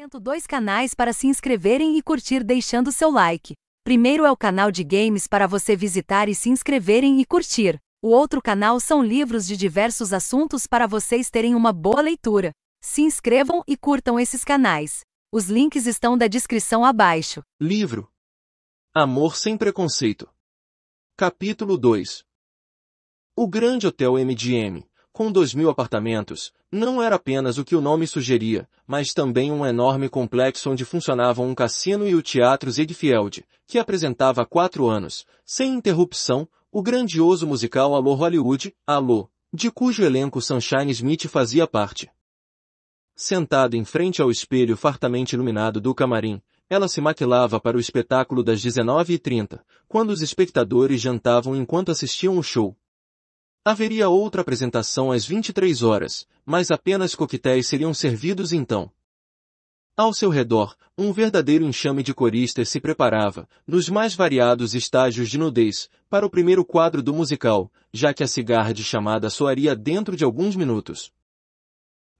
apresento dois canais para se inscreverem e curtir deixando seu like. Primeiro é o canal de games para você visitar e se inscreverem e curtir. O outro canal são livros de diversos assuntos para vocês terem uma boa leitura. Se inscrevam e curtam esses canais. Os links estão da descrição abaixo. Livro Amor sem Preconceito Capítulo 2 O Grande Hotel MGM com 2 mil apartamentos, não era apenas o que o nome sugeria, mas também um enorme complexo onde funcionavam um cassino e o Teatro Ziegfeld, que apresentava há quatro anos, sem interrupção, o grandioso musical Alô Hollywood, Alô, de cujo elenco Sunshine Smith fazia parte. Sentada em frente ao espelho fartamente iluminado do camarim, ela se maquilava para o espetáculo das 19h30, quando os espectadores jantavam enquanto assistiam o show, Haveria outra apresentação às 23 horas, mas apenas coquetéis seriam servidos então. Ao seu redor, um verdadeiro enxame de coristas se preparava, nos mais variados estágios de nudez, para o primeiro quadro do musical, já que a cigarra de chamada soaria dentro de alguns minutos.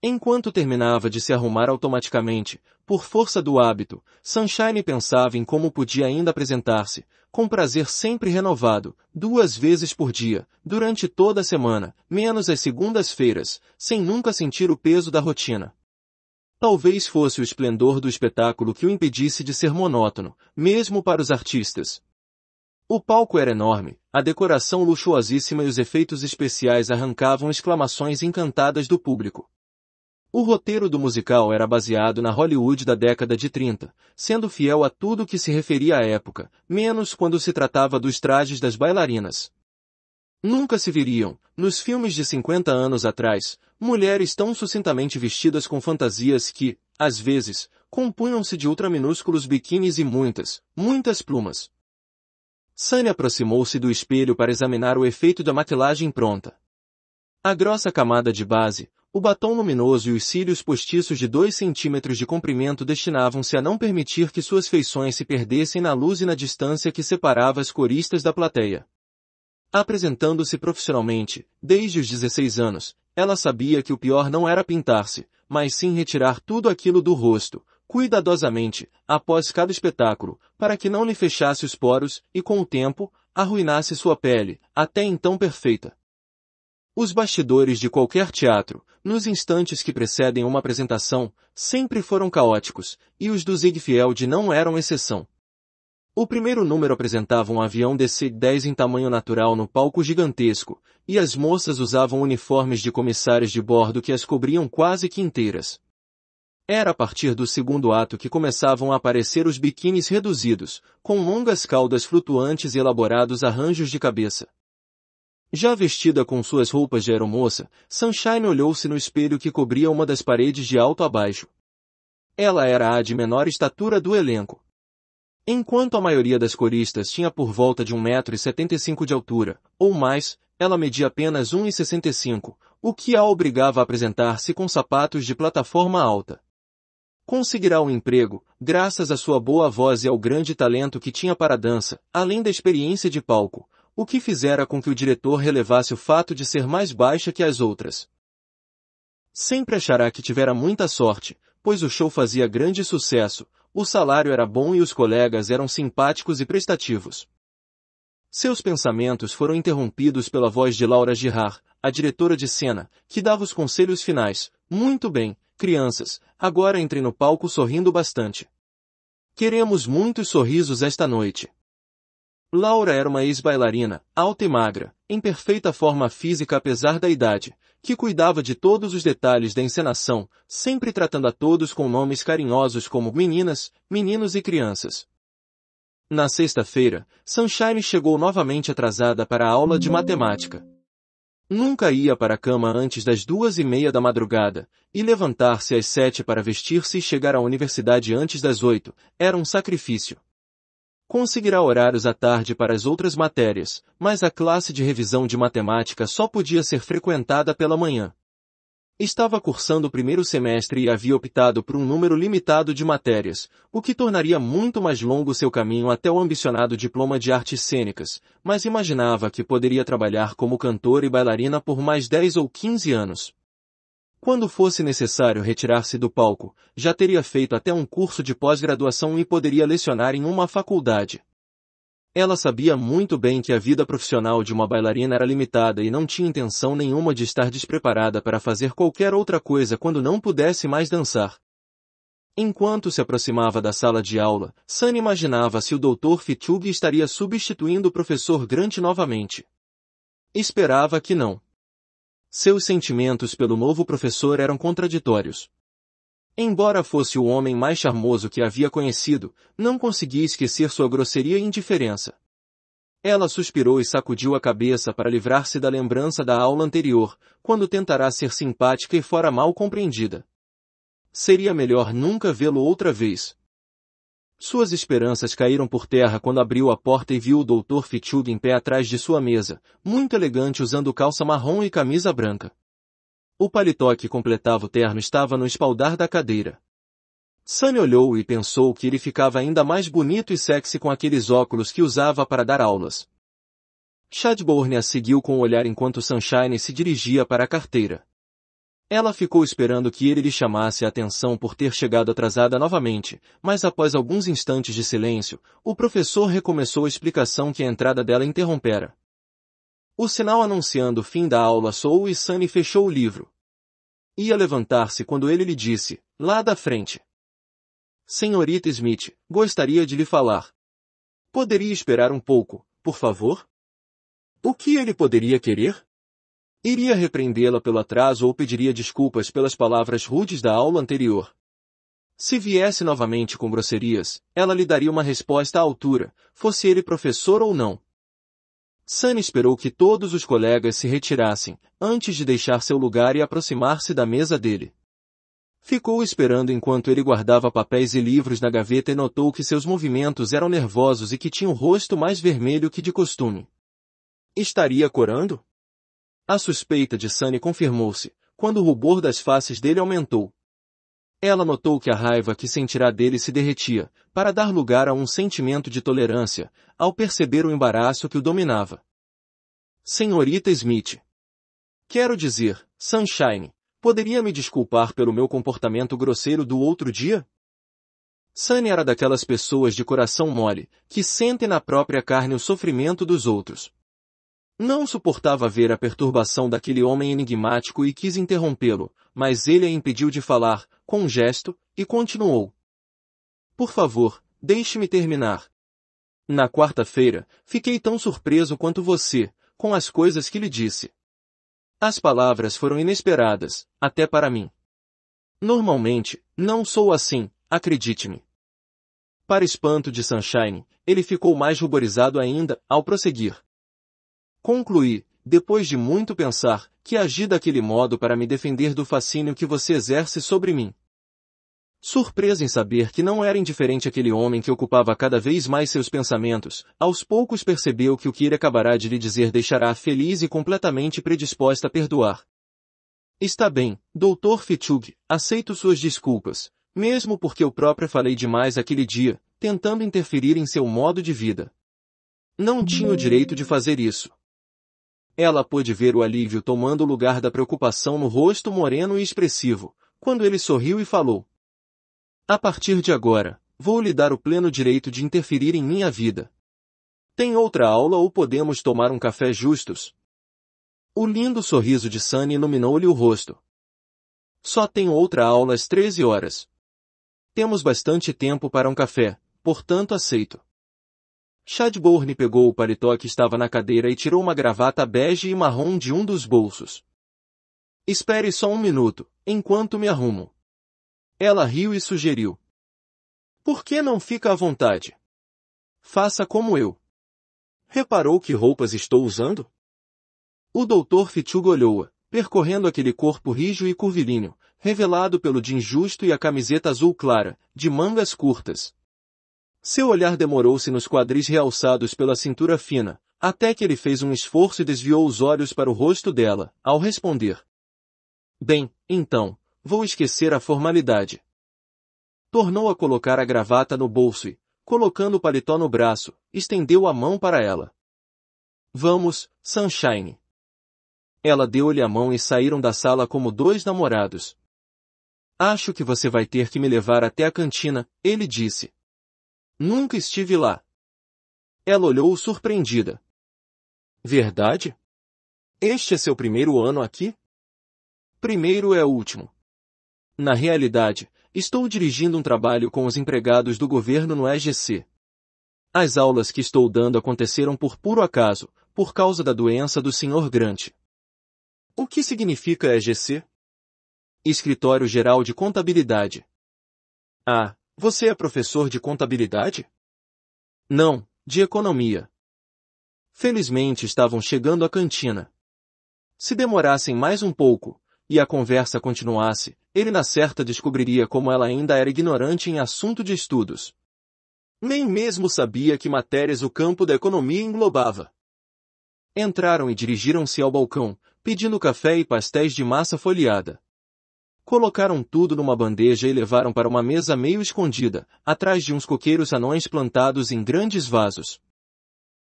Enquanto terminava de se arrumar automaticamente, por força do hábito, Sunshine pensava em como podia ainda apresentar-se, com prazer sempre renovado, duas vezes por dia, durante toda a semana, menos as segundas-feiras, sem nunca sentir o peso da rotina. Talvez fosse o esplendor do espetáculo que o impedisse de ser monótono, mesmo para os artistas. O palco era enorme, a decoração luxuosíssima e os efeitos especiais arrancavam exclamações encantadas do público. O roteiro do musical era baseado na Hollywood da década de 30, sendo fiel a tudo que se referia à época, menos quando se tratava dos trajes das bailarinas. Nunca se viriam, nos filmes de 50 anos atrás, mulheres tão sucintamente vestidas com fantasias que, às vezes, compunham-se de ultraminúsculos biquínis e muitas, muitas plumas. Sânia aproximou-se do espelho para examinar o efeito da maquilagem pronta. A grossa camada de base, o batom luminoso e os cílios postiços de dois centímetros de comprimento destinavam-se a não permitir que suas feições se perdessem na luz e na distância que separava as coristas da plateia. Apresentando-se profissionalmente, desde os 16 anos, ela sabia que o pior não era pintar-se, mas sim retirar tudo aquilo do rosto, cuidadosamente, após cada espetáculo, para que não lhe fechasse os poros e, com o tempo, arruinasse sua pele, até então perfeita. Os bastidores de qualquer teatro, nos instantes que precedem uma apresentação, sempre foram caóticos, e os do Ziegfeld não eram exceção. O primeiro número apresentava um avião DC-10 em tamanho natural no palco gigantesco, e as moças usavam uniformes de comissários de bordo que as cobriam quase que inteiras. Era a partir do segundo ato que começavam a aparecer os biquínis reduzidos, com longas caudas flutuantes e elaborados arranjos de cabeça. Já vestida com suas roupas de aeromoça, Sunshine olhou-se no espelho que cobria uma das paredes de alto a baixo. Ela era a de menor estatura do elenco. Enquanto a maioria das coristas tinha por volta de 1,75m de altura, ou mais, ela media apenas 1,65, o que a obrigava a apresentar-se com sapatos de plataforma alta. Conseguirá um emprego, graças à sua boa voz e ao grande talento que tinha para a dança, além da experiência de palco, o que fizera com que o diretor relevasse o fato de ser mais baixa que as outras. Sempre achará que tivera muita sorte, pois o show fazia grande sucesso, o salário era bom e os colegas eram simpáticos e prestativos. Seus pensamentos foram interrompidos pela voz de Laura Girard, a diretora de cena, que dava os conselhos finais. Muito bem, crianças, agora entrem no palco sorrindo bastante. Queremos muitos sorrisos esta noite. Laura era uma ex-bailarina, alta e magra, em perfeita forma física apesar da idade, que cuidava de todos os detalhes da encenação, sempre tratando a todos com nomes carinhosos como meninas, meninos e crianças. Na sexta-feira, Sunshine chegou novamente atrasada para a aula de matemática. Nunca ia para a cama antes das duas e meia da madrugada, e levantar-se às sete para vestir-se e chegar à universidade antes das oito, era um sacrifício conseguirá horários à tarde para as outras matérias, mas a classe de revisão de matemática só podia ser frequentada pela manhã. Estava cursando o primeiro semestre e havia optado por um número limitado de matérias, o que tornaria muito mais longo seu caminho até o ambicionado diploma de artes cênicas, mas imaginava que poderia trabalhar como cantor e bailarina por mais 10 ou 15 anos. Quando fosse necessário retirar-se do palco, já teria feito até um curso de pós-graduação e poderia lecionar em uma faculdade. Ela sabia muito bem que a vida profissional de uma bailarina era limitada e não tinha intenção nenhuma de estar despreparada para fazer qualquer outra coisa quando não pudesse mais dançar. Enquanto se aproximava da sala de aula, Sun imaginava se o Dr. Fitchug estaria substituindo o professor Grant novamente. Esperava que não. Seus sentimentos pelo novo professor eram contraditórios. Embora fosse o homem mais charmoso que havia conhecido, não conseguia esquecer sua grosseria e indiferença. Ela suspirou e sacudiu a cabeça para livrar-se da lembrança da aula anterior, quando tentará ser simpática e fora mal compreendida. Seria melhor nunca vê-lo outra vez. Suas esperanças caíram por terra quando abriu a porta e viu o Dr. Fitzhugh em pé atrás de sua mesa, muito elegante usando calça marrom e camisa branca. O paletó que completava o terno estava no espaldar da cadeira. Sunny olhou e pensou que ele ficava ainda mais bonito e sexy com aqueles óculos que usava para dar aulas. Chadbourne a seguiu com o olhar enquanto Sunshine se dirigia para a carteira. Ela ficou esperando que ele lhe chamasse a atenção por ter chegado atrasada novamente, mas após alguns instantes de silêncio, o professor recomeçou a explicação que a entrada dela interrompera. O sinal anunciando o fim da aula soou e Sunny fechou o livro. Ia levantar-se quando ele lhe disse, lá da frente. Senhorita Smith, gostaria de lhe falar. Poderia esperar um pouco, por favor? O que ele poderia querer? Iria repreendê-la pelo atraso ou pediria desculpas pelas palavras rudes da aula anterior. Se viesse novamente com grosserias, ela lhe daria uma resposta à altura, fosse ele professor ou não. Sunny esperou que todos os colegas se retirassem, antes de deixar seu lugar e aproximar-se da mesa dele. Ficou esperando enquanto ele guardava papéis e livros na gaveta e notou que seus movimentos eram nervosos e que tinha o um rosto mais vermelho que de costume. Estaria corando? A suspeita de Sunny confirmou-se, quando o rubor das faces dele aumentou. Ela notou que a raiva que sentirá dele se derretia, para dar lugar a um sentimento de tolerância, ao perceber o embaraço que o dominava. Senhorita Smith. Quero dizer, Sunshine, poderia me desculpar pelo meu comportamento grosseiro do outro dia? Sunny era daquelas pessoas de coração mole, que sentem na própria carne o sofrimento dos outros. Não suportava ver a perturbação daquele homem enigmático e quis interrompê-lo, mas ele a impediu de falar, com um gesto, e continuou. Por favor, deixe-me terminar. Na quarta-feira, fiquei tão surpreso quanto você, com as coisas que lhe disse. As palavras foram inesperadas, até para mim. Normalmente, não sou assim, acredite-me. Para espanto de Sunshine, ele ficou mais ruborizado ainda, ao prosseguir. Concluí, depois de muito pensar, que agi daquele modo para me defender do fascínio que você exerce sobre mim. Surpreso em saber que não era indiferente aquele homem que ocupava cada vez mais seus pensamentos, aos poucos percebeu que o que ele acabará de lhe dizer deixará feliz e completamente predisposta a perdoar. Está bem, Dr. Fitchug, aceito suas desculpas, mesmo porque eu própria falei demais aquele dia, tentando interferir em seu modo de vida. Não tinha o direito de fazer isso, ela pôde ver o alívio tomando lugar da preocupação no rosto moreno e expressivo, quando ele sorriu e falou. A partir de agora, vou lhe dar o pleno direito de interferir em minha vida. Tem outra aula ou podemos tomar um café justos? O lindo sorriso de Sunny iluminou-lhe o rosto. Só tem outra aula às 13 horas. Temos bastante tempo para um café, portanto aceito. Chadbourne pegou o paletó que estava na cadeira e tirou uma gravata bege e marrom de um dos bolsos. Espere só um minuto, enquanto me arrumo. Ela riu e sugeriu. Por que não fica à vontade? Faça como eu. Reparou que roupas estou usando? O doutor Fitchug olhou-a, percorrendo aquele corpo rijo e curvilíneo, revelado pelo jean justo e a camiseta azul clara, de mangas curtas, seu olhar demorou-se nos quadris realçados pela cintura fina, até que ele fez um esforço e desviou os olhos para o rosto dela, ao responder. Bem, então, vou esquecer a formalidade. Tornou a colocar a gravata no bolso e, colocando o paletó no braço, estendeu a mão para ela. Vamos, Sunshine. Ela deu-lhe a mão e saíram da sala como dois namorados. Acho que você vai ter que me levar até a cantina, ele disse. Nunca estive lá. Ela olhou surpreendida. Verdade? Este é seu primeiro ano aqui? Primeiro é o último. Na realidade, estou dirigindo um trabalho com os empregados do governo no EGC. As aulas que estou dando aconteceram por puro acaso, por causa da doença do Sr. Grant. O que significa EGC? Escritório Geral de Contabilidade. Ah, você é professor de contabilidade? Não, de economia. Felizmente estavam chegando à cantina. Se demorassem mais um pouco, e a conversa continuasse, ele na certa descobriria como ela ainda era ignorante em assunto de estudos. Nem mesmo sabia que matérias o campo da economia englobava. Entraram e dirigiram-se ao balcão, pedindo café e pastéis de massa folheada. Colocaram tudo numa bandeja e levaram para uma mesa meio escondida, atrás de uns coqueiros anões plantados em grandes vasos.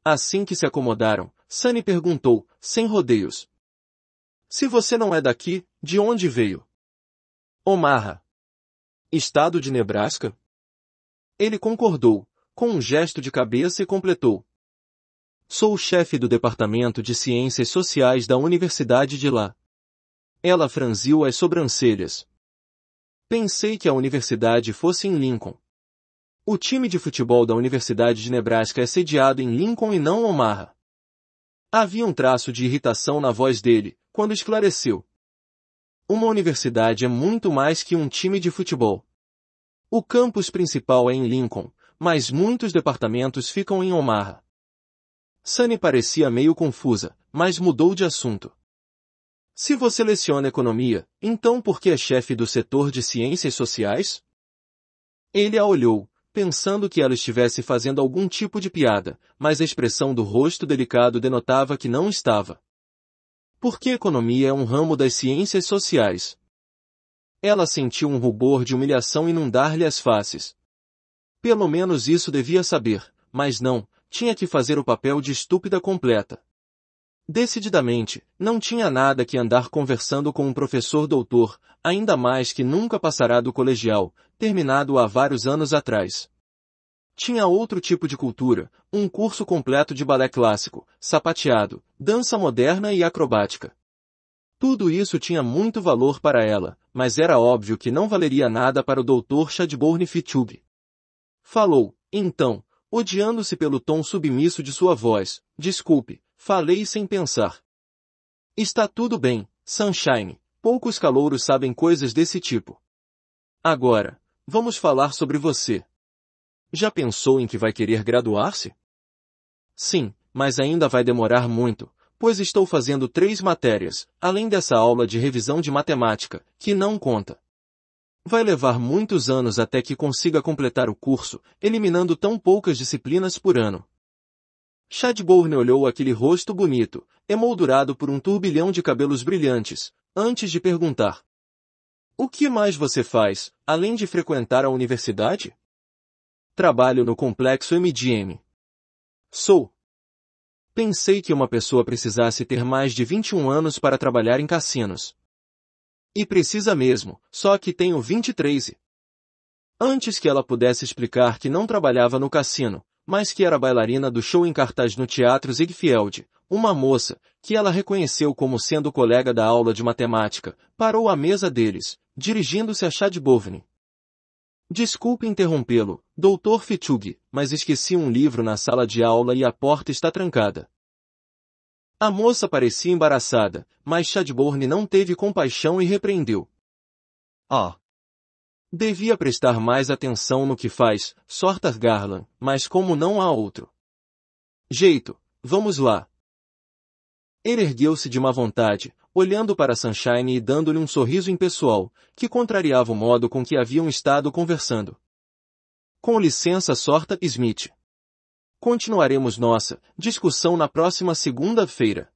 Assim que se acomodaram, Sunny perguntou, sem rodeios. Se você não é daqui, de onde veio? Omarra. Estado de Nebraska? Ele concordou, com um gesto de cabeça e completou. Sou o chefe do Departamento de Ciências Sociais da Universidade de lá. Ela franziu as sobrancelhas. Pensei que a universidade fosse em Lincoln. O time de futebol da Universidade de Nebraska é sediado em Lincoln e não Omaha. Havia um traço de irritação na voz dele, quando esclareceu. Uma universidade é muito mais que um time de futebol. O campus principal é em Lincoln, mas muitos departamentos ficam em Omaha. Sunny parecia meio confusa, mas mudou de assunto. Se você leciona economia, então por que é chefe do setor de ciências sociais? Ele a olhou, pensando que ela estivesse fazendo algum tipo de piada, mas a expressão do rosto delicado denotava que não estava. Por que economia é um ramo das ciências sociais? Ela sentiu um rubor de humilhação inundar-lhe as faces. Pelo menos isso devia saber, mas não, tinha que fazer o papel de estúpida completa. Decididamente, não tinha nada que andar conversando com um professor doutor, ainda mais que nunca passará do colegial, terminado há vários anos atrás. Tinha outro tipo de cultura, um curso completo de balé clássico, sapateado, dança moderna e acrobática. Tudo isso tinha muito valor para ela, mas era óbvio que não valeria nada para o doutor Chadbourne Fitchug. Falou, então, odiando-se pelo tom submisso de sua voz, desculpe, Falei sem pensar. Está tudo bem, Sunshine. Poucos calouros sabem coisas desse tipo. Agora, vamos falar sobre você. Já pensou em que vai querer graduar-se? Sim, mas ainda vai demorar muito, pois estou fazendo três matérias, além dessa aula de revisão de matemática, que não conta. Vai levar muitos anos até que consiga completar o curso, eliminando tão poucas disciplinas por ano. Chadbourne olhou aquele rosto bonito, emoldurado por um turbilhão de cabelos brilhantes, antes de perguntar. O que mais você faz, além de frequentar a universidade? Trabalho no complexo MGM. Sou. Pensei que uma pessoa precisasse ter mais de 21 anos para trabalhar em cassinos. E precisa mesmo, só que tenho 23. Antes que ela pudesse explicar que não trabalhava no cassino, mas que era bailarina do show em cartaz no Teatro Ziegfeld, uma moça, que ela reconheceu como sendo colega da aula de matemática, parou à mesa deles, dirigindo-se a Chad Desculpe interrompê-lo, doutor Fitchug, mas esqueci um livro na sala de aula e a porta está trancada. A moça parecia embaraçada, mas Chadbourne não teve compaixão e repreendeu. Ah, Devia prestar mais atenção no que faz, sorta Garland, mas como não há outro. Jeito, vamos lá. Ele ergueu-se de má vontade, olhando para Sunshine e dando-lhe um sorriso impessoal, que contrariava o modo com que haviam estado conversando. Com licença, sorta Smith. Continuaremos nossa discussão na próxima segunda-feira.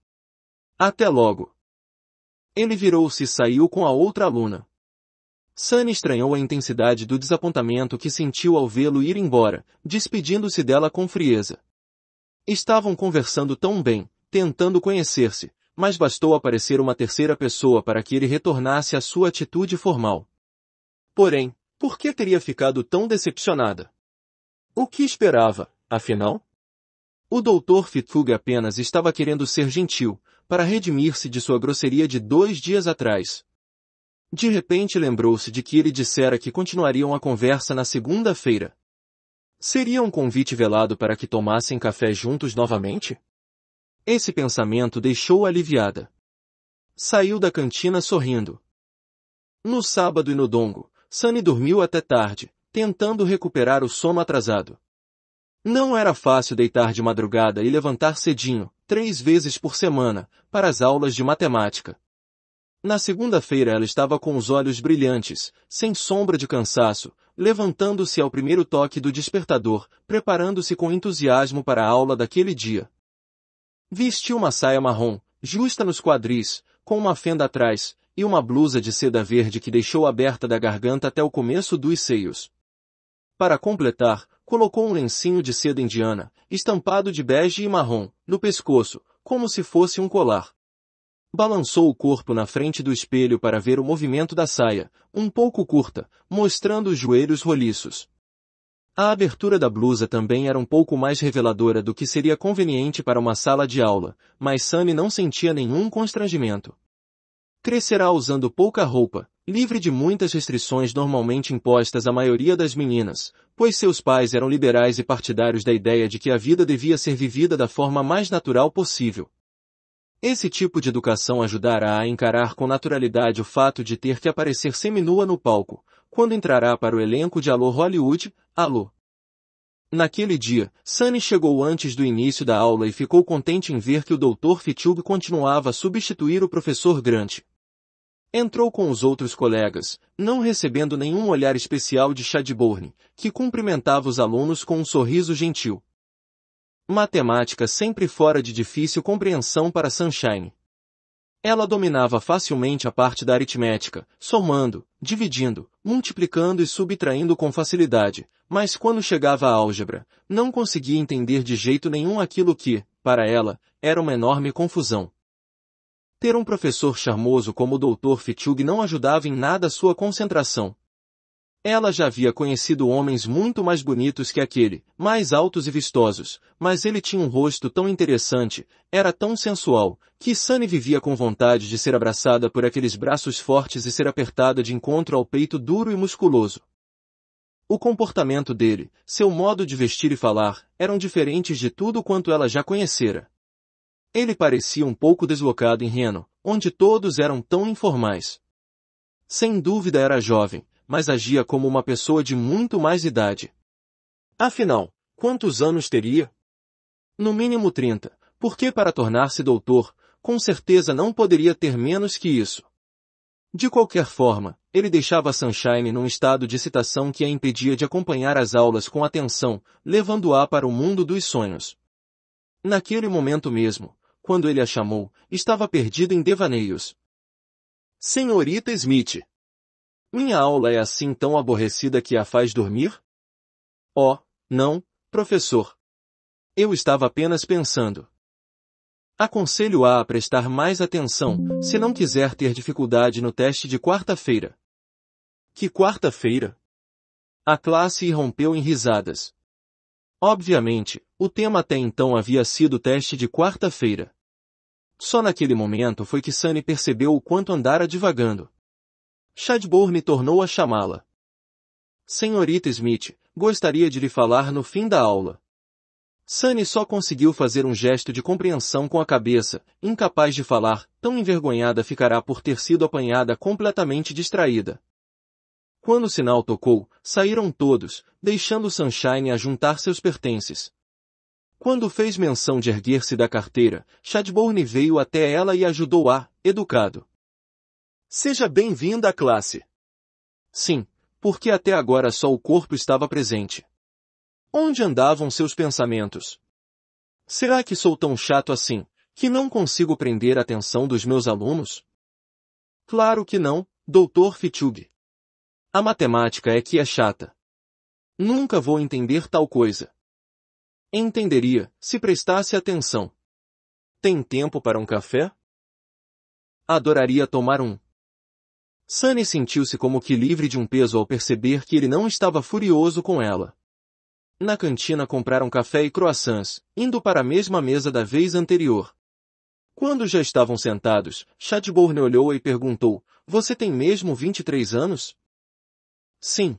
Até logo. Ele virou-se e saiu com a outra aluna. Sunny estranhou a intensidade do desapontamento que sentiu ao vê-lo ir embora, despedindo-se dela com frieza. Estavam conversando tão bem, tentando conhecer-se, mas bastou aparecer uma terceira pessoa para que ele retornasse à sua atitude formal. Porém, por que teria ficado tão decepcionada? O que esperava, afinal? O doutor Fitfug apenas estava querendo ser gentil, para redimir-se de sua grosseria de dois dias atrás. De repente lembrou-se de que ele dissera que continuariam a conversa na segunda-feira. Seria um convite velado para que tomassem café juntos novamente? Esse pensamento deixou-a aliviada. Saiu da cantina sorrindo. No sábado e no domingo, Sunny dormiu até tarde, tentando recuperar o sono atrasado. Não era fácil deitar de madrugada e levantar cedinho, três vezes por semana, para as aulas de matemática. Na segunda-feira ela estava com os olhos brilhantes, sem sombra de cansaço, levantando-se ao primeiro toque do despertador, preparando-se com entusiasmo para a aula daquele dia. Vestiu uma saia marrom, justa nos quadris, com uma fenda atrás, e uma blusa de seda verde que deixou aberta da garganta até o começo dos seios. Para completar, colocou um lencinho de seda indiana, estampado de bege e marrom, no pescoço, como se fosse um colar. Balançou o corpo na frente do espelho para ver o movimento da saia, um pouco curta, mostrando os joelhos roliços. A abertura da blusa também era um pouco mais reveladora do que seria conveniente para uma sala de aula, mas Sunny não sentia nenhum constrangimento. Crescerá usando pouca roupa, livre de muitas restrições normalmente impostas à maioria das meninas, pois seus pais eram liberais e partidários da ideia de que a vida devia ser vivida da forma mais natural possível. Esse tipo de educação ajudará a encarar com naturalidade o fato de ter que aparecer seminua no palco, quando entrará para o elenco de Alô Hollywood, Alô. Naquele dia, Sunny chegou antes do início da aula e ficou contente em ver que o Dr. Fitube continuava a substituir o professor Grant. Entrou com os outros colegas, não recebendo nenhum olhar especial de Chadbourne, que cumprimentava os alunos com um sorriso gentil. Matemática sempre fora de difícil compreensão para Sunshine. Ela dominava facilmente a parte da aritmética, somando, dividindo, multiplicando e subtraindo com facilidade, mas quando chegava à álgebra, não conseguia entender de jeito nenhum aquilo que, para ela, era uma enorme confusão. Ter um professor charmoso como o Dr. Fitchug não ajudava em nada a sua concentração, ela já havia conhecido homens muito mais bonitos que aquele, mais altos e vistosos, mas ele tinha um rosto tão interessante, era tão sensual, que Sunny vivia com vontade de ser abraçada por aqueles braços fortes e ser apertada de encontro ao peito duro e musculoso. O comportamento dele, seu modo de vestir e falar, eram diferentes de tudo quanto ela já conhecera. Ele parecia um pouco deslocado em Reno, onde todos eram tão informais. Sem dúvida era jovem, mas agia como uma pessoa de muito mais idade. Afinal, quantos anos teria? No mínimo 30, porque para tornar-se doutor, com certeza não poderia ter menos que isso. De qualquer forma, ele deixava Sunshine num estado de excitação que a impedia de acompanhar as aulas com atenção, levando-a para o mundo dos sonhos. Naquele momento mesmo, quando ele a chamou, estava perdido em devaneios. Senhorita Smith, minha aula é assim tão aborrecida que a faz dormir? Oh, não, professor. Eu estava apenas pensando. Aconselho-a a prestar mais atenção, se não quiser ter dificuldade no teste de quarta-feira. Que quarta-feira? A classe irrompeu em risadas. Obviamente, o tema até então havia sido o teste de quarta-feira. Só naquele momento foi que Sunny percebeu o quanto andara divagando. Chadbourne tornou a chamá-la. Senhorita Smith, gostaria de lhe falar no fim da aula. Sunny só conseguiu fazer um gesto de compreensão com a cabeça, incapaz de falar, tão envergonhada ficará por ter sido apanhada completamente distraída. Quando o sinal tocou, saíram todos, deixando Sunshine a juntar seus pertences. Quando fez menção de erguer-se da carteira, Chadbourne veio até ela e ajudou a, educado. Seja bem-vinda à classe. Sim, porque até agora só o corpo estava presente. Onde andavam seus pensamentos? Será que sou tão chato assim, que não consigo prender a atenção dos meus alunos? Claro que não, Dr. Fitchug. A matemática é que é chata. Nunca vou entender tal coisa. Entenderia, se prestasse atenção. Tem tempo para um café? Adoraria tomar um. Sunny sentiu-se como que livre de um peso ao perceber que ele não estava furioso com ela. Na cantina compraram café e croissants, indo para a mesma mesa da vez anterior. Quando já estavam sentados, Chadbourne olhou e perguntou, você tem mesmo 23 anos? Sim.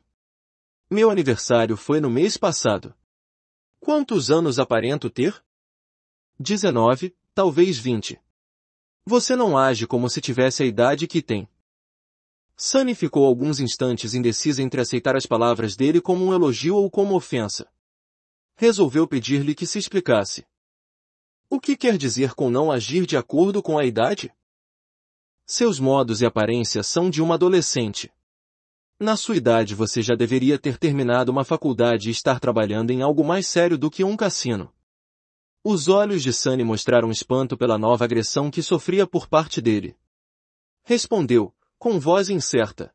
Meu aniversário foi no mês passado. Quantos anos aparento ter? 19, talvez 20. Você não age como se tivesse a idade que tem. Sunny ficou alguns instantes indecisa entre aceitar as palavras dele como um elogio ou como ofensa. Resolveu pedir-lhe que se explicasse. O que quer dizer com não agir de acordo com a idade? Seus modos e aparência são de uma adolescente. Na sua idade você já deveria ter terminado uma faculdade e estar trabalhando em algo mais sério do que um cassino. Os olhos de Sunny mostraram espanto pela nova agressão que sofria por parte dele. Respondeu, com voz incerta.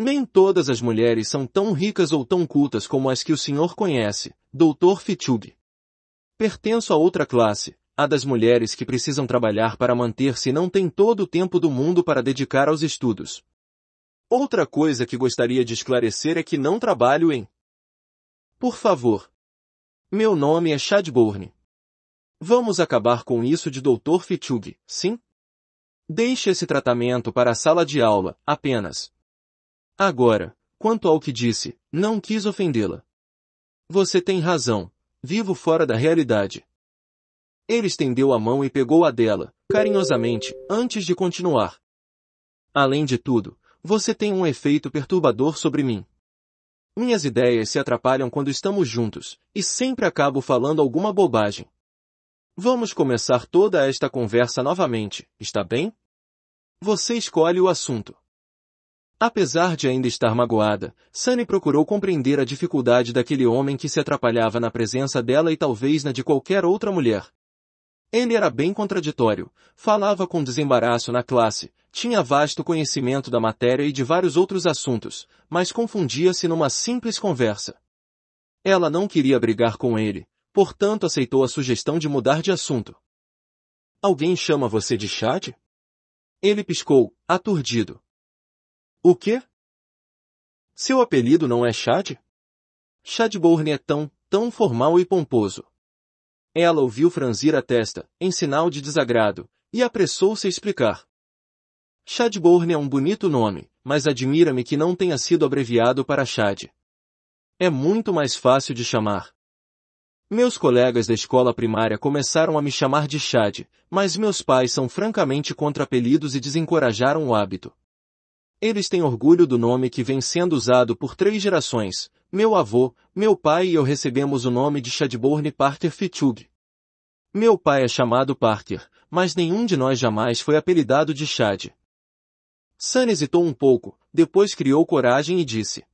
Nem todas as mulheres são tão ricas ou tão cultas como as que o senhor conhece, Dr. Fitchug. Pertenço a outra classe, a das mulheres que precisam trabalhar para manter-se e não têm todo o tempo do mundo para dedicar aos estudos. Outra coisa que gostaria de esclarecer é que não trabalho em. Por favor. Meu nome é Chadbourne. Vamos acabar com isso de Dr. Fitchug, sim? Deixe esse tratamento para a sala de aula, apenas. Agora, quanto ao que disse, não quis ofendê-la. Você tem razão. Vivo fora da realidade. Ele estendeu a mão e pegou a dela, carinhosamente, antes de continuar. Além de tudo, você tem um efeito perturbador sobre mim. Minhas ideias se atrapalham quando estamos juntos, e sempre acabo falando alguma bobagem. Vamos começar toda esta conversa novamente, está bem? Você escolhe o assunto. Apesar de ainda estar magoada, Sunny procurou compreender a dificuldade daquele homem que se atrapalhava na presença dela e talvez na de qualquer outra mulher. Ele era bem contraditório, falava com desembaraço na classe, tinha vasto conhecimento da matéria e de vários outros assuntos, mas confundia-se numa simples conversa. Ela não queria brigar com ele, portanto aceitou a sugestão de mudar de assunto. Alguém chama você de Chad? Ele piscou, aturdido. O quê? Seu apelido não é Chad? Chadbourne é tão, tão formal e pomposo. Ela ouviu franzir a testa, em sinal de desagrado, e apressou-se a explicar. Chadbourne é um bonito nome, mas admira-me que não tenha sido abreviado para Chad. É muito mais fácil de chamar meus colegas da escola primária começaram a me chamar de Chad, mas meus pais são francamente contra apelidos e desencorajaram o hábito. Eles têm orgulho do nome que vem sendo usado por três gerações. Meu avô, meu pai e eu recebemos o nome de Chadbourne Parker Fitchug. Meu pai é chamado Parker, mas nenhum de nós jamais foi apelidado de Chad. Sun hesitou um pouco, depois criou coragem e disse.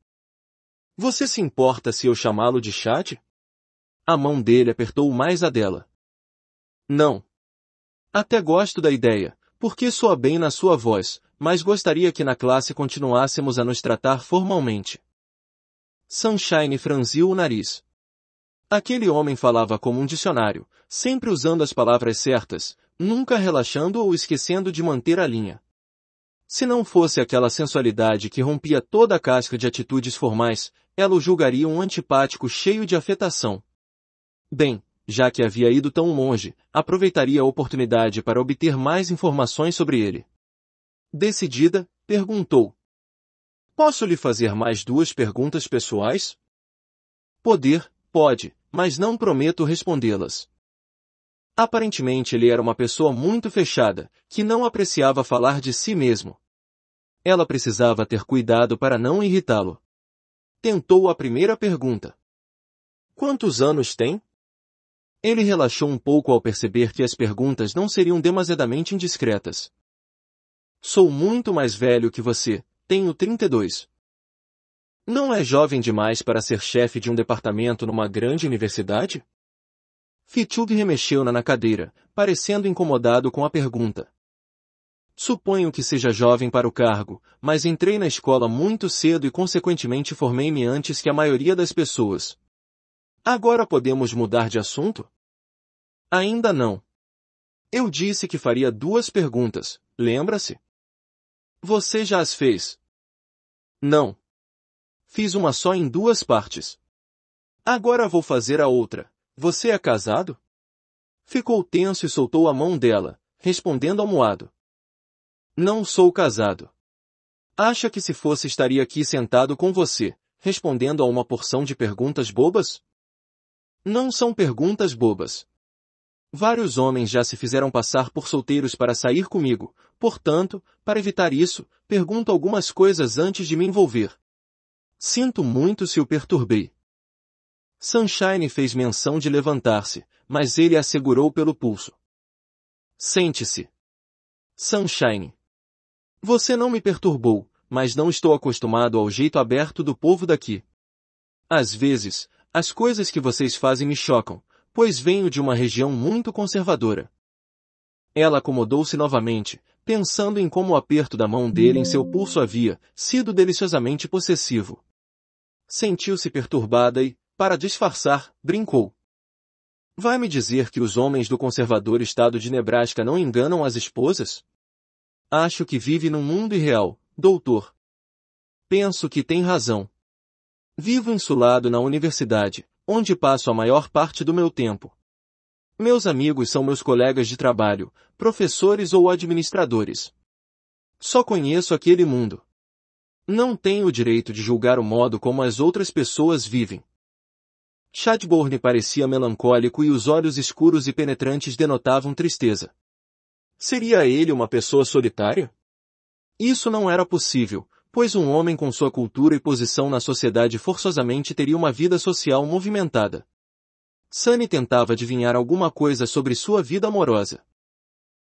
Você se importa se eu chamá-lo de Chad? A mão dele apertou mais a dela. Não. Até gosto da ideia, porque soa bem na sua voz, mas gostaria que na classe continuássemos a nos tratar formalmente. Sunshine franziu o nariz. Aquele homem falava como um dicionário, sempre usando as palavras certas, nunca relaxando ou esquecendo de manter a linha. Se não fosse aquela sensualidade que rompia toda a casca de atitudes formais, ela o julgaria um antipático cheio de afetação. Bem, já que havia ido tão longe, aproveitaria a oportunidade para obter mais informações sobre ele. Decidida, perguntou. Posso lhe fazer mais duas perguntas pessoais? Poder, pode, mas não prometo respondê-las. Aparentemente ele era uma pessoa muito fechada, que não apreciava falar de si mesmo. Ela precisava ter cuidado para não irritá-lo. Tentou a primeira pergunta. Quantos anos tem? Ele relaxou um pouco ao perceber que as perguntas não seriam demasiadamente indiscretas. Sou muito mais velho que você, tenho 32. Não é jovem demais para ser chefe de um departamento numa grande universidade? Fitchug remexeu-na na cadeira, parecendo incomodado com a pergunta. Suponho que seja jovem para o cargo, mas entrei na escola muito cedo e consequentemente formei-me antes que a maioria das pessoas. Agora podemos mudar de assunto? Ainda não. Eu disse que faria duas perguntas, lembra-se? Você já as fez? Não. Fiz uma só em duas partes. Agora vou fazer a outra. Você é casado? Ficou tenso e soltou a mão dela, respondendo ao moado. Não sou casado. Acha que se fosse estaria aqui sentado com você, respondendo a uma porção de perguntas bobas? Não são perguntas bobas. Vários homens já se fizeram passar por solteiros para sair comigo, portanto, para evitar isso, pergunto algumas coisas antes de me envolver. Sinto muito se o perturbei. Sunshine fez menção de levantar-se, mas ele a segurou pelo pulso. Sente-se. Sunshine. Você não me perturbou, mas não estou acostumado ao jeito aberto do povo daqui. Às vezes, as coisas que vocês fazem me chocam, pois venho de uma região muito conservadora. Ela acomodou-se novamente, pensando em como o aperto da mão dele em seu pulso havia sido deliciosamente possessivo. Sentiu-se perturbada e, para disfarçar, brincou. Vai me dizer que os homens do conservador estado de Nebraska não enganam as esposas? Acho que vive num mundo irreal, doutor. Penso que tem razão. Vivo insulado na universidade, onde passo a maior parte do meu tempo. Meus amigos são meus colegas de trabalho, professores ou administradores. Só conheço aquele mundo. Não tenho o direito de julgar o modo como as outras pessoas vivem. Chadbourne parecia melancólico e os olhos escuros e penetrantes denotavam tristeza. Seria ele uma pessoa solitária? Isso não era possível, pois um homem com sua cultura e posição na sociedade forçosamente teria uma vida social movimentada. Sunny tentava adivinhar alguma coisa sobre sua vida amorosa.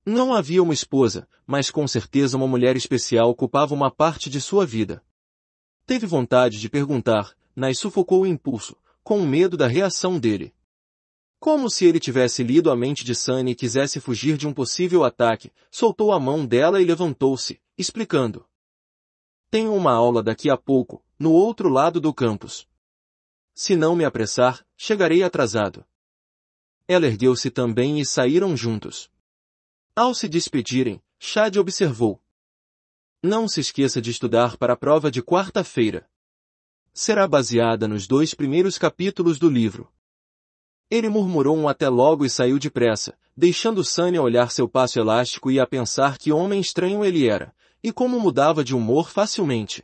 Não havia uma esposa, mas com certeza uma mulher especial ocupava uma parte de sua vida. Teve vontade de perguntar, mas sufocou o impulso, com medo da reação dele. Como se ele tivesse lido a mente de Sunny e quisesse fugir de um possível ataque, soltou a mão dela e levantou-se, explicando. Tenho uma aula daqui a pouco, no outro lado do campus. Se não me apressar, chegarei atrasado. Ela ergueu-se também e saíram juntos. Ao se despedirem, Chad observou. Não se esqueça de estudar para a prova de quarta-feira. Será baseada nos dois primeiros capítulos do livro. Ele murmurou um até logo e saiu depressa, deixando Sânia olhar seu passo elástico e a pensar que homem estranho ele era e como mudava de humor facilmente.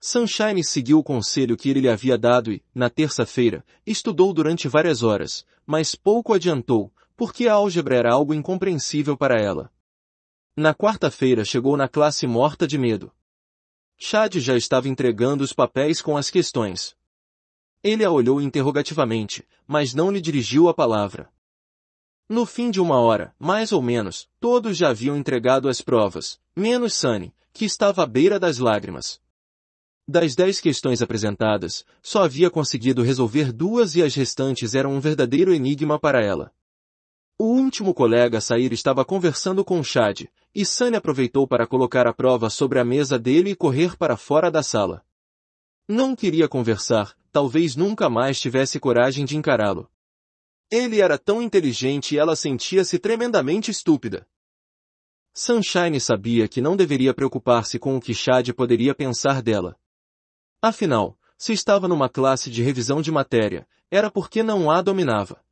Sunshine seguiu o conselho que ele lhe havia dado e, na terça-feira, estudou durante várias horas, mas pouco adiantou, porque a álgebra era algo incompreensível para ela. Na quarta-feira chegou na classe morta de medo. Chad já estava entregando os papéis com as questões. Ele a olhou interrogativamente, mas não lhe dirigiu a palavra. No fim de uma hora, mais ou menos, todos já haviam entregado as provas, menos Sunny, que estava à beira das lágrimas. Das dez questões apresentadas, só havia conseguido resolver duas e as restantes eram um verdadeiro enigma para ela. O último colega a sair estava conversando com Chad, e Sunny aproveitou para colocar a prova sobre a mesa dele e correr para fora da sala. Não queria conversar, talvez nunca mais tivesse coragem de encará-lo. Ele era tão inteligente e ela sentia-se tremendamente estúpida. Sunshine sabia que não deveria preocupar-se com o que Chad poderia pensar dela. Afinal, se estava numa classe de revisão de matéria, era porque não a dominava.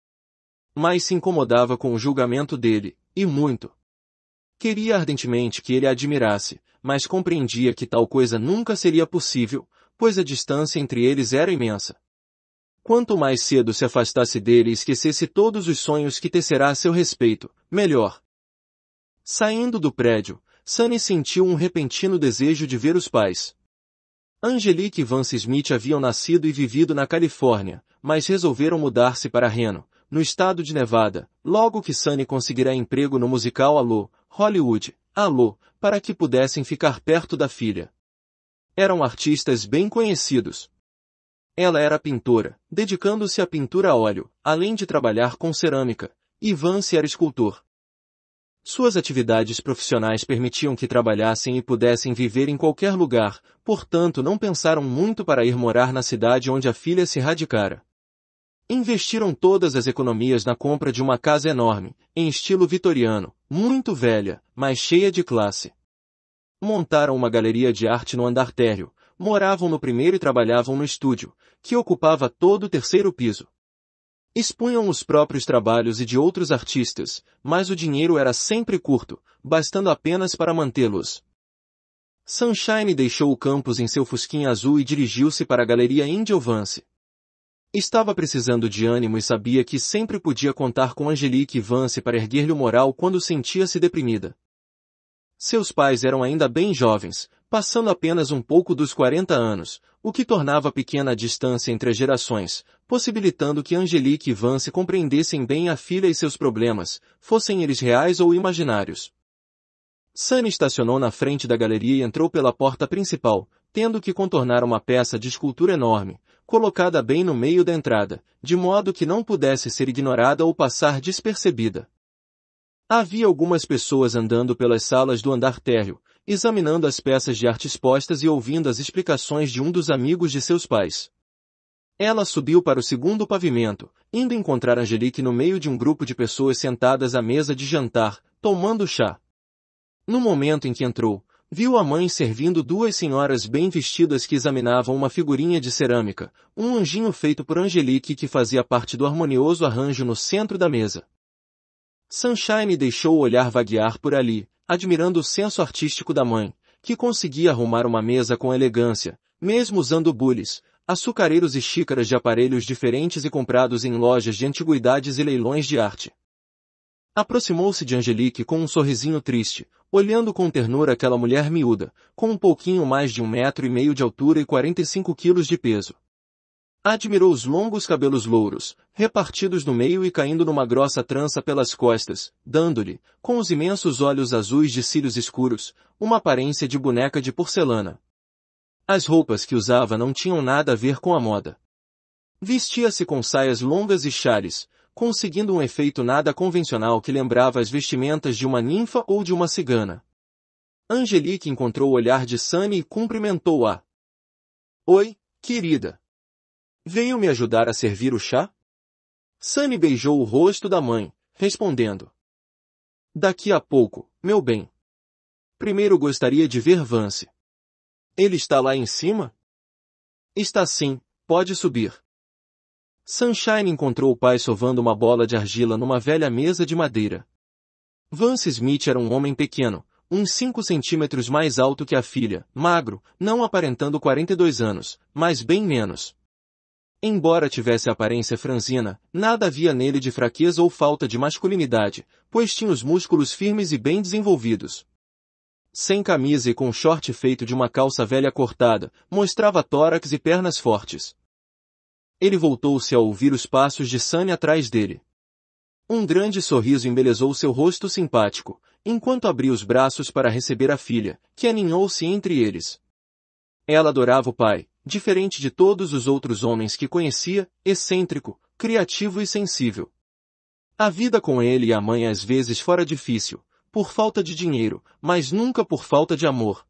Mas se incomodava com o julgamento dele, e muito. Queria ardentemente que ele a admirasse, mas compreendia que tal coisa nunca seria possível, pois a distância entre eles era imensa. Quanto mais cedo se afastasse dele e esquecesse todos os sonhos que tecerá a seu respeito, melhor. Saindo do prédio, Sunny sentiu um repentino desejo de ver os pais. Angelique e Vance Smith haviam nascido e vivido na Califórnia, mas resolveram mudar-se para Reno, no estado de Nevada, logo que Sunny conseguirá emprego no musical Alô, Hollywood, Alô, para que pudessem ficar perto da filha. Eram artistas bem conhecidos, ela era pintora, dedicando-se à pintura a óleo, além de trabalhar com cerâmica. Ivance era escultor. Suas atividades profissionais permitiam que trabalhassem e pudessem viver em qualquer lugar, portanto não pensaram muito para ir morar na cidade onde a filha se radicara. Investiram todas as economias na compra de uma casa enorme, em estilo vitoriano, muito velha, mas cheia de classe. Montaram uma galeria de arte no andar térreo, moravam no primeiro e trabalhavam no estúdio, que ocupava todo o terceiro piso. Expunham os próprios trabalhos e de outros artistas, mas o dinheiro era sempre curto, bastando apenas para mantê-los. Sunshine deixou o campus em seu fusquinha azul e dirigiu-se para a galeria Indio Vance. Estava precisando de ânimo e sabia que sempre podia contar com Angelique Vance para erguer-lhe o moral quando sentia-se deprimida. Seus pais eram ainda bem jovens, passando apenas um pouco dos 40 anos, o que tornava pequena a distância entre as gerações, possibilitando que Angelique e Van se compreendessem bem a filha e seus problemas, fossem eles reais ou imaginários. Sunny estacionou na frente da galeria e entrou pela porta principal, tendo que contornar uma peça de escultura enorme, colocada bem no meio da entrada, de modo que não pudesse ser ignorada ou passar despercebida. Havia algumas pessoas andando pelas salas do andar térreo, examinando as peças de arte expostas e ouvindo as explicações de um dos amigos de seus pais. Ela subiu para o segundo pavimento, indo encontrar Angelique no meio de um grupo de pessoas sentadas à mesa de jantar, tomando chá. No momento em que entrou, viu a mãe servindo duas senhoras bem vestidas que examinavam uma figurinha de cerâmica, um anjinho feito por Angelique que fazia parte do harmonioso arranjo no centro da mesa. Sunshine deixou o olhar vaguear por ali, admirando o senso artístico da mãe, que conseguia arrumar uma mesa com elegância, mesmo usando bules, açucareiros e xícaras de aparelhos diferentes e comprados em lojas de antiguidades e leilões de arte. Aproximou-se de Angelique com um sorrisinho triste, olhando com ternura aquela mulher miúda, com um pouquinho mais de um metro e meio de altura e 45 quilos de peso. Admirou os longos cabelos louros, repartidos no meio e caindo numa grossa trança pelas costas, dando-lhe, com os imensos olhos azuis de cílios escuros, uma aparência de boneca de porcelana. As roupas que usava não tinham nada a ver com a moda. Vestia-se com saias longas e chales, conseguindo um efeito nada convencional que lembrava as vestimentas de uma ninfa ou de uma cigana. Angelique encontrou o olhar de Sunny e cumprimentou-a. Oi, querida. Venham me ajudar a servir o chá? Sunny beijou o rosto da mãe, respondendo. Daqui a pouco, meu bem. Primeiro gostaria de ver Vance. Ele está lá em cima? Está sim, pode subir. Sunshine encontrou o pai sovando uma bola de argila numa velha mesa de madeira. Vance Smith era um homem pequeno, uns 5 centímetros mais alto que a filha, magro, não aparentando 42 anos, mas bem menos, Embora tivesse aparência franzina, nada havia nele de fraqueza ou falta de masculinidade, pois tinha os músculos firmes e bem desenvolvidos. Sem camisa e com um short feito de uma calça velha cortada, mostrava tórax e pernas fortes. Ele voltou-se ao ouvir os passos de Sunny atrás dele. Um grande sorriso embelezou seu rosto simpático, enquanto abriu os braços para receber a filha, que aninhou-se entre eles. Ela adorava o pai, diferente de todos os outros homens que conhecia, excêntrico, criativo e sensível. A vida com ele e a mãe às vezes fora difícil, por falta de dinheiro, mas nunca por falta de amor.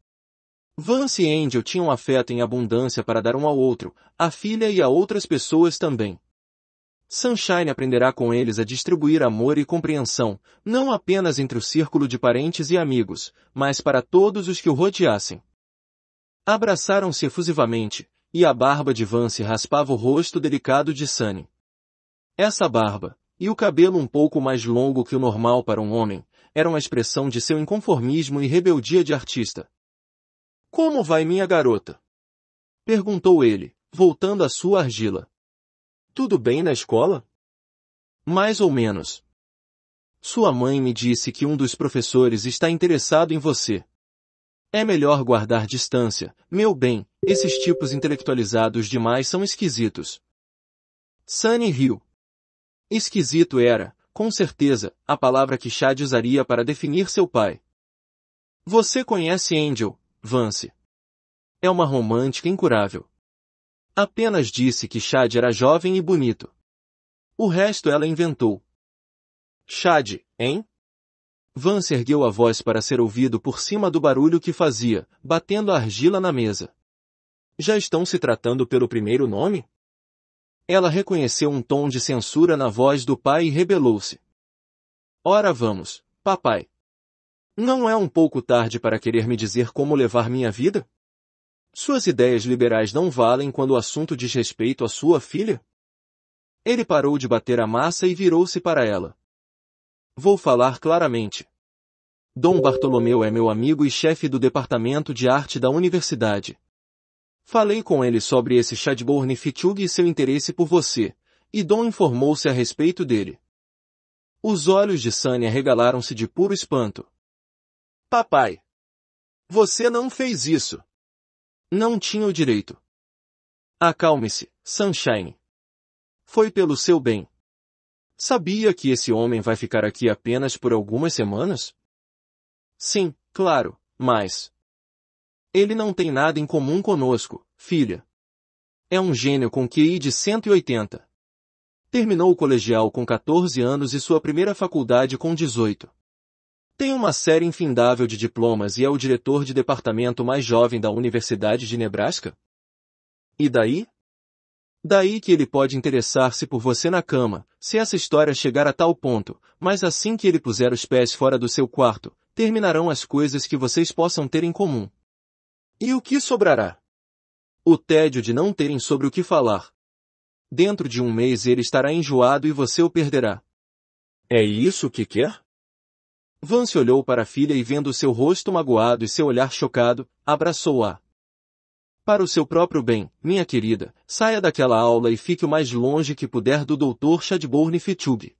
Vance e Angel tinham afeto em abundância para dar um ao outro, à filha e a outras pessoas também. Sunshine aprenderá com eles a distribuir amor e compreensão, não apenas entre o círculo de parentes e amigos, mas para todos os que o rodeassem. Abraçaram-se efusivamente, e a barba de Vance raspava o rosto delicado de Sunny. Essa barba, e o cabelo um pouco mais longo que o normal para um homem, eram a expressão de seu inconformismo e rebeldia de artista. Como vai minha garota? Perguntou ele, voltando à sua argila. Tudo bem na escola? Mais ou menos. Sua mãe me disse que um dos professores está interessado em você. É melhor guardar distância. Meu bem, esses tipos intelectualizados demais são esquisitos. Sunny riu. Esquisito era, com certeza, a palavra que Chad usaria para definir seu pai. Você conhece Angel, Vance. É uma romântica incurável. Apenas disse que Chad era jovem e bonito. O resto ela inventou. Chad, hein? Vance ergueu a voz para ser ouvido por cima do barulho que fazia, batendo a argila na mesa. Já estão se tratando pelo primeiro nome? Ela reconheceu um tom de censura na voz do pai e rebelou-se. Ora vamos, papai. Não é um pouco tarde para querer me dizer como levar minha vida? Suas ideias liberais não valem quando o assunto diz respeito à sua filha? Ele parou de bater a massa e virou-se para ela. Vou falar claramente. Dom Bartolomeu é meu amigo e chefe do Departamento de Arte da Universidade. Falei com ele sobre esse Chadbourne Fitchug e seu interesse por você, e Dom informou-se a respeito dele. Os olhos de Sânia regalaram-se de puro espanto. Papai! Você não fez isso! Não tinha o direito. Acalme-se, Sunshine. Foi pelo seu bem. Sabia que esse homem vai ficar aqui apenas por algumas semanas? Sim, claro, mas. Ele não tem nada em comum conosco, filha. É um gênio com QI de 180. Terminou o colegial com 14 anos e sua primeira faculdade com 18. Tem uma série infindável de diplomas e é o diretor de departamento mais jovem da Universidade de Nebraska? E daí? Daí que ele pode interessar-se por você na cama, se essa história chegar a tal ponto, mas assim que ele puser os pés fora do seu quarto, terminarão as coisas que vocês possam ter em comum. E o que sobrará? O tédio de não terem sobre o que falar. Dentro de um mês ele estará enjoado e você o perderá. É isso que quer? Vance olhou para a filha e vendo seu rosto magoado e seu olhar chocado, abraçou-a. Para o seu próprio bem, minha querida, saia daquela aula e fique o mais longe que puder do Dr. Chadbourne Fitchug.